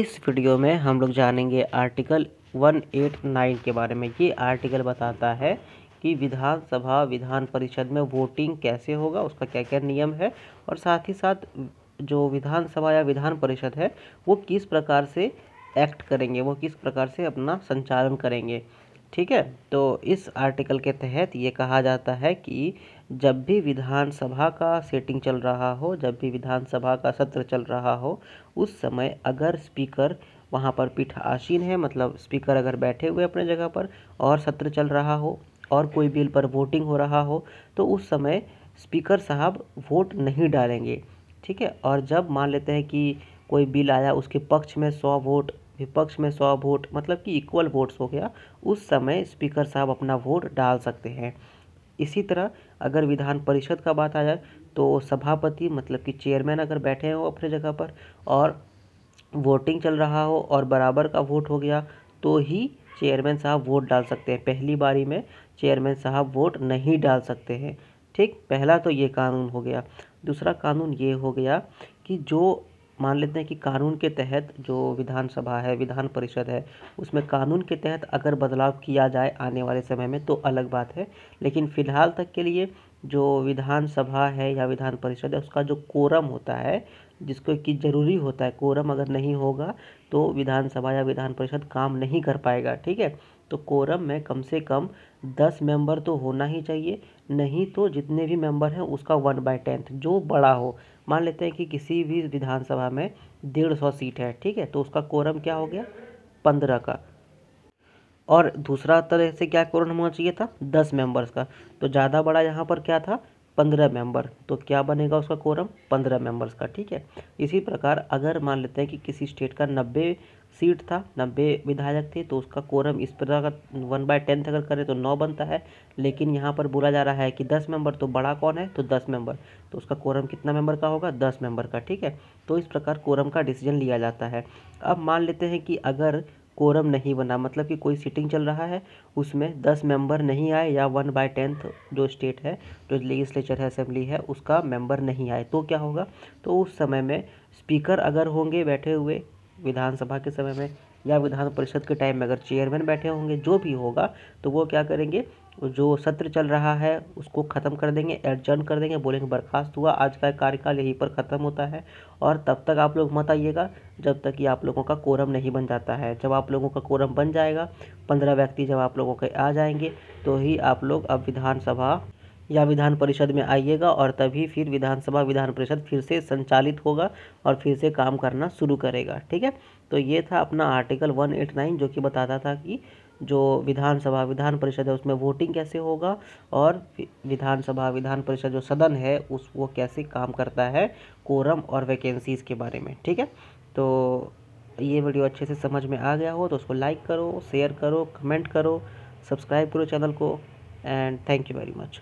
इस वीडियो में हम लोग जानेंगे आर्टिकल 189 के बारे में ये आर्टिकल बताता है कि विधानसभा विधान परिषद में वोटिंग कैसे होगा उसका क्या क्या नियम है और साथ ही साथ जो विधानसभा या विधान परिषद है वो किस प्रकार से एक्ट करेंगे वो किस प्रकार से अपना संचालन करेंगे ठीक है तो इस आर्टिकल के तहत ये कहा जाता है कि जब भी विधानसभा का सेटिंग चल रहा हो जब भी विधानसभा का सत्र चल रहा हो उस समय अगर स्पीकर वहाँ पर पीठ आशीन है मतलब स्पीकर अगर बैठे हुए अपने जगह पर और सत्र चल रहा हो और कोई बिल पर वोटिंग हो रहा हो तो उस समय स्पीकर साहब वोट नहीं डालेंगे ठीक है और जब मान लेते हैं कि कोई बिल आया उसके पक्ष में सौ वोट विपक्ष में सौ वोट मतलब कि इक्वल वोट्स हो गया उस समय स्पीकर साहब अपना वोट डाल सकते हैं इसी तरह अगर विधान परिषद का बात आ जाए तो सभापति मतलब कि चेयरमैन अगर बैठे हो अपने जगह पर और वोटिंग चल रहा हो और बराबर का वोट हो गया तो ही चेयरमैन साहब वोट डाल सकते हैं पहली बारी में चेयरमैन साहब वोट नहीं डाल सकते हैं ठीक पहला तो ये कानून हो गया दूसरा कानून ये हो गया कि जो मान लेते हैं कि कानून के तहत जो विधानसभा है विधान परिषद है उसमें कानून के तहत अगर बदलाव किया जाए आने वाले समय में तो अलग बात है लेकिन फ़िलहाल तक के लिए जो विधानसभा है या विधान परिषद है उसका जो कोरम होता है जिसको कि ज़रूरी होता है कोरम अगर नहीं होगा तो विधानसभा या विधान परिषद काम नहीं कर पाएगा ठीक है तो कोरम में कम से कम दस मेंबर तो होना ही चाहिए नहीं तो जितने भी मेंबर हैं उसका वन बाय टेंथ जो बड़ा हो मान लेते हैं कि किसी भी विधानसभा में डेढ़ सौ सीट है ठीक है तो उसका कोरम क्या हो गया पंद्रह का और दूसरा तरह से क्या कोरम होना चाहिए था दस मेंबर्स का तो ज़्यादा बड़ा यहाँ पर क्या था पंद्रह मेंबर तो क्या बनेगा उसका कोरम पंद्रह मेंबर्स का ठीक है इसी प्रकार अगर मान लेते हैं कि किसी स्टेट का नब्बे सीट था नब्बे विधायक थे तो उसका कोरम इस पर अगर वन बाय टेंथ अगर करें तो नौ बनता है लेकिन यहाँ पर बोला जा रहा है कि दस मेंबर तो बड़ा कौन है तो दस मेंबर तो उसका कोरम कितना मेंबर का होगा दस मेंबर का ठीक है तो इस प्रकार कोरम का डिसीजन लिया जाता है अब मान लेते हैं कि अगर कोरम नहीं बना मतलब कि कोई सीटिंग चल रहा है उसमें दस मेंबर नहीं आए या वन बाय टेंथ जो स्टेट है जो लेजिस्लेचर है असेंबली है उसका मेंबर नहीं आए तो क्या होगा तो उस समय में स्पीकर अगर होंगे बैठे हुए विधानसभा के समय में या विधान परिषद के टाइम में अगर चेयरमैन बैठे होंगे जो भी होगा तो वो क्या करेंगे जो सत्र चल रहा है उसको ख़त्म कर देंगे एडजर्न कर देंगे बोलेंगे बर्खास्त हुआ आज का कार्यकाल यहीं पर ख़त्म होता है और तब तक आप लोग मत आइएगा जब तक कि आप लोगों का कोरम नहीं बन जाता है जब आप लोगों का कोरम बन जाएगा पंद्रह व्यक्ति जब आप लोगों के आ जाएंगे तो ही आप लोग अब विधानसभा या विधान परिषद में आइएगा और तभी फिर विधानसभा विधान परिषद फिर से संचालित होगा और फिर से काम करना शुरू करेगा ठीक है तो ये था अपना आर्टिकल 189 जो कि बताता था कि जो विधानसभा विधान परिषद है उसमें वोटिंग कैसे होगा और विधानसभा विधान परिषद जो सदन है उस वो कैसे काम करता है कोरम और वैकेंसीज़ के बारे में ठीक है तो ये वीडियो अच्छे से समझ में आ गया हो तो उसको लाइक करो शेयर करो कमेंट करो सब्सक्राइब करो चैनल को and thank you very much